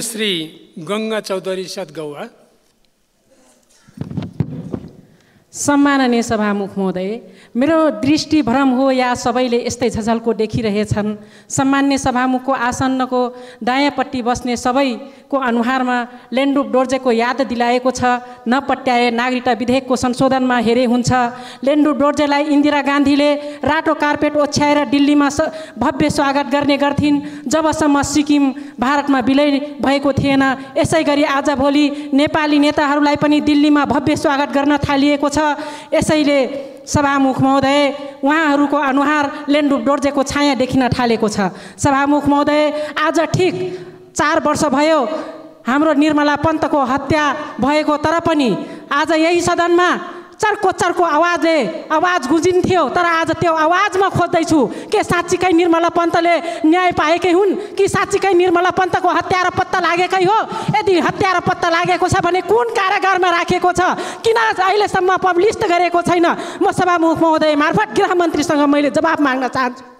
श्री गङ्गा चौधरी सतगौवा सम्माननीय सभामुख महोदय मेरो भ्रम हो या सबैले यस्तै झझल्को देखिरहेछन् सम्मान्य सभामुखको आसन्नको दायाँपट्टि बस्ने सबैको अनुहारमा लेन्डुप डोर्जेको याद दिलाएको छ नपट्याए नागरिकता विधेयकको संशोधनमा हेरे हुन्छ लेन्डु डोर्जेलाई इन्दिरा गान्धीले रातो कार्पेट ओछ्याएर दिल्लीमा स भव्य स्वागत गर्ने गर्थिन् जबसम्म सिक्किम भारतमा विलय भएको थिएन यसै गरी आजभोलि नेपाली नेताहरूलाई पनि दिल्लीमा भव्य स्वागत गर्न थालिएको छ यसैले सभामुख महोदय उहाँहरूको अनुहार लेन्डु डोर्जेको छाया देखिन थालेको छ सभामुख महोदय आज ठिक चार वर्ष भयो हाम्रो निर्मला पन्तको हत्या भएको तर पनि आज यही सदनमा चर्को चर्को आवाजले आवाज गुजिन्थ्यो तर आज त्यो आवाज आवाजमा खोज्दैछु के साँच्चीकै निर्मला पन्तले न्याय पाएकै हुन् कि साँच्चीकै निर्मला पन्तको हत्या र पत्ता लागेकै हो यदि हत्या र पत्ता लागेको छ भने कुन कारागारमा राखेको छ किन अहिलेसम्म पब्लिस्ट गरेको छैन म सभामुख महोदय मार्फत गृहमन्त्रीसँग मैले जवाब माग्न चाहन्छु